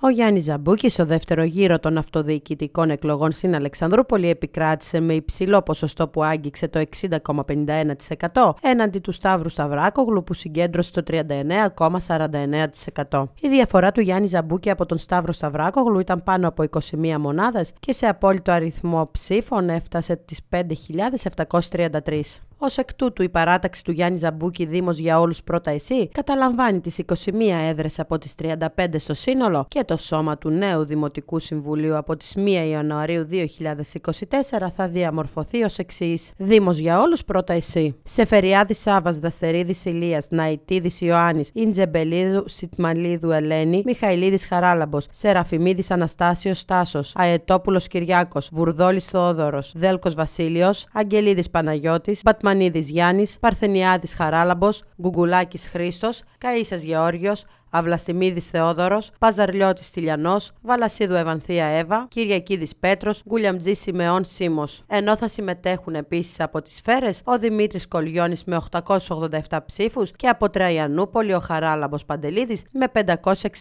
Ο Γιάννη Ζαμπούκης, στο δεύτερο γύρο των αυτοδιοικητικών εκλογών στην Αλεξανδρούπολη, επικράτησε με υψηλό ποσοστό που άγγιξε το 60,51% έναντι του Σταύρου Σταυράκογλου που συγκέντρωσε το 39,49%. Η διαφορά του Γιάννη Ζαμπούκη από τον Σταύρο Σταυράκογλου ήταν πάνω από 21 μονάδες και σε απόλυτο αριθμό ψήφων έφτασε τις 5.733. Ως εκ τούτου, η παράταξη του Γιάννη Ζαμπούκη Δήμος για όλους πρώτα εσύ καταλαμβάνει τις 21 έδρες από τις 35 στο σύνολο και το σώμα του νέου Δημοτικού Συμβουλίου από τις 1 Ιανουαρίου 2024 θα διαμορφωθεί ως εξής. Δήμος για όλους πρώτα εσύ. Σεφεριάδη Σάβας Δαστερίδης Ηλίας, Ναϊτίδης Ιωάννης, Ιντζεμπελίδου Σιτμαλίδου Ελένη, Μιχαηλίδης Χαράλαμπος, Σεραφιμίδης Αναστάσιος Τάσο, Αετόπουλος Κυριάκος, Βουρδόλης Θόδωρος, Δέλκος Βασίλειος, Αγγελίδης Παναγιώτης, Ιωαννίδη Γιάννης, Παρθενιάδης Χαράλαμπος, Γκουγκουλάκη Χρήστος, Καΐσας Γεώργιος, Αυλαστιμίδη Θεόδωρο, Παζαρλιώτη Τηλιανός, Βαλασίδου Ευανθία Εύα, Κυριακίδης Πέτρος, Γκουλιαμτζή Σιμεών Σίμος. Ενώ θα συμμετέχουν επίσης από τις σφαίρε ο Δημήτρης Κολιόνη με 887 ψήφους και από Τραϊανούπολη ο Χαράλαμπος Παντελίδης με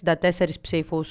564 ψήφου.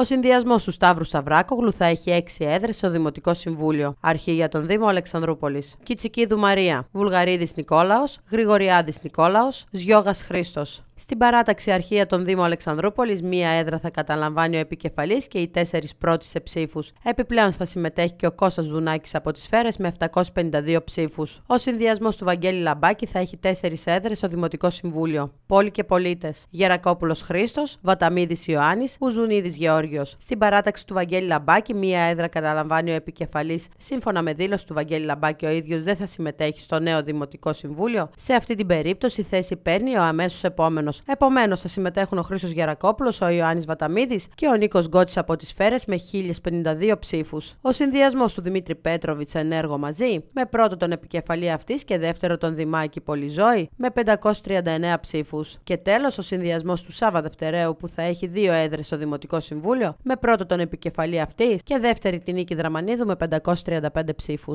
Ο συνδυασμός του Σταύρου Σταυράκογλου θα έχει έξι έδρες στο Δημοτικό Συμβούλιο, αρχή για τον Δήμο Αλεξανδρούπολης. Κιτσικίδου Μαρία, Βουλγαρίδης Νικόλαος, Γρηγοριάδης Νικόλαος, Ζιώγας Χρήστος. Στην παράταξη αρχεία των Δήμων Αλεξανδρούπολης, μία έδρα θα καταλαμβάνει ο επικεφαλής και οι τέσσερις πρώτοι σε ψήφους. Επιπλέον θα συμμετέχει και ο Κώστας Δουνάκης από τις Φέρες με 752 ψήφους. Ο συνδυασμός του Βαγγέλη Λαμπάκη θα έχει τέσσερις έδρες στο Δημοτικό Συμβούλιο. Πόλοι και πολίτες. Γερακόπουλος Χρήστος, Βαταμίδης Ιωάννης, Ουζουνίδης Γεώργιος. Στην παράταξη του Βαγγέλη Λαμπάκη, μία έδρα καταλαμβάνει ο επικεφαλής. Σύμφωνα με δήλωση του Βαγγέλη Λαμπάκη, ο ίδιος δεν θα συμμετέχει στο νέο Δημοτικό Συμβούλιο. Σε αυτή την περίπτωση θέση παίρνει ο αμέσως επόμενος Ιωάννο. Επομένως, θα συμμετέχουν ο Χρήσος Γερακόπουλος, ο Ιωάννης Βαταμίδης και ο Νίκος Γκότση από τις Φέρες με 1052 ψήφους. Ο συνδυασμός του Δημήτρη Πέτροβιτ ενέργο μαζί, με πρώτο τον επικεφαλή αυτής και δεύτερο τον Δημάκη Πολυζόη με 539 ψήφους. Και τέλος, ο συνδυασμός του Σάβα Δευτερέου που θα έχει δύο έδρες στο Δημοτικό Συμβούλιο, με πρώτο τον επικεφαλή αυτής και δεύτερη την Νίκη Δραμανίδου με 535 ψήφου.